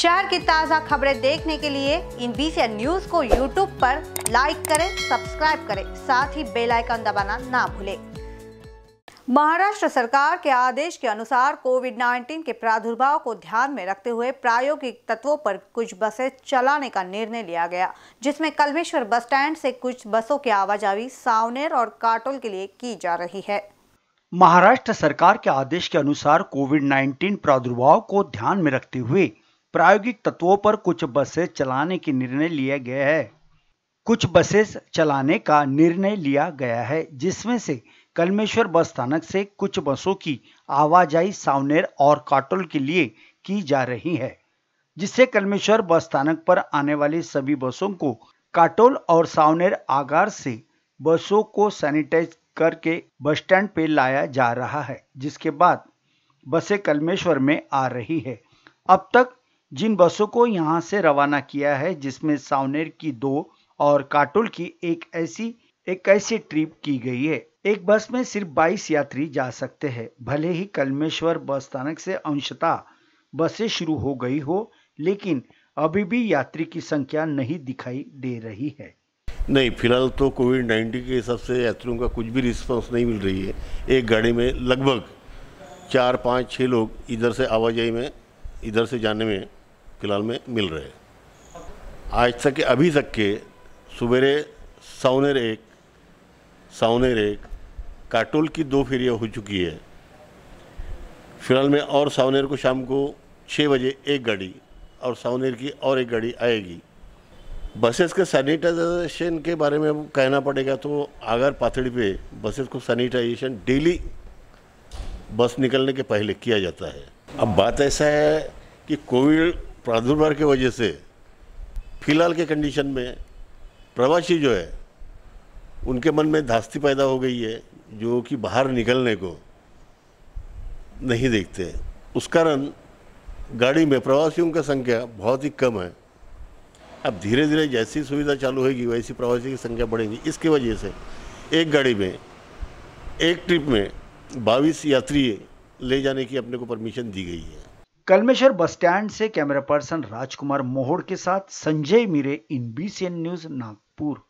शहर की ताज़ा खबरें देखने के लिए इन बीसी न्यूज को यूट्यूब पर लाइक करें सब्सक्राइब करें साथ ही बेल आइकन दबाना ना भूलें महाराष्ट्र सरकार के आदेश के अनुसार कोविड 19 के प्रादुर्भाव को ध्यान में रखते हुए प्रायोगिक तत्वों पर कुछ बसें चलाने का निर्णय लिया गया जिसमें कलमेश्वर बस स्टैंड से कुछ बसों की आवाजाही सावनेर और काटोल के लिए की जा रही है महाराष्ट्र सरकार के आदेश के अनुसार कोविड 19 प्रादुर्भाव को ध्यान में रखते हुए प्रायोगिक तत्वों पर कुछ बसें चलाने के निर्णय लिया गया है कुछ बसेस चलाने का निर्णय लिया गया है जिसमें से कलमेश्वर बस स्थानक से कुछ बसों की आवाजाही सावनेर और काटोल के लिए की जा रही है जिससे कलमेश्वर बस स्थानक पर आने वाली सभी बसों को काटोल और सावनेर आगार से बसों को सैनिटाइज करके बस स्टैंड पे लाया जा रहा है जिसके बाद बसें कलमेश्वर में आ रही है अब तक जिन बसों को यहां से रवाना किया है जिसमें सावनेर की दो और काटुल की एक ऐसी एक ऐसी ट्रिप की गई है एक बस में सिर्फ 22 यात्री जा सकते हैं भले ही कलमेश्वर बस स्थानक से अंशता बसें शुरू हो गई हो लेकिन अभी भी यात्री की संख्या नहीं दिखाई दे रही है नहीं फिलहाल तो कोविड नाइन्टीन के हिसाब से यात्रियों का कुछ भी रिस्पांस नहीं मिल रही है एक गाड़ी में लगभग चार पाँच छः लोग इधर से आवाजाही में इधर से जाने में किलाल में मिल रहे आज तक के अभी तक के सवेरे सावनेर एक सावनेर एक काटोल की दो फेरियाँ हो चुकी है फिलहाल में और सावनेर को शाम को छः बजे एक गाड़ी और सावनेर की और एक गाड़ी आएगी बसेस के सैनिटाइजेशन के बारे में अब कहना पड़ेगा तो आगर पाथड़ी पे बसेस को सैनिटाइजेशन डेली बस निकलने के पहले किया जाता है अब बात ऐसा है कि कोविड प्रादुर्भाव के वजह से फिलहाल के कंडीशन में प्रवासी जो है उनके मन में धास्ती पैदा हो गई है जो कि बाहर निकलने को नहीं देखते उस कारण गाड़ी में प्रवासियों का संख्या बहुत ही कम है अब धीरे धीरे जैसी सुविधा चालू होगी वैसी प्रवासी की संख्या बढ़ेगी इसकी वजह से एक गाड़ी में एक ट्रिप में बाईस यात्री ले जाने की अपने को परमिशन दी गई है कलमेश्वर बस स्टैंड से कैमरा पर्सन राजकुमार मोहड़ के साथ Sanjay Meere IN BCN news Nagpur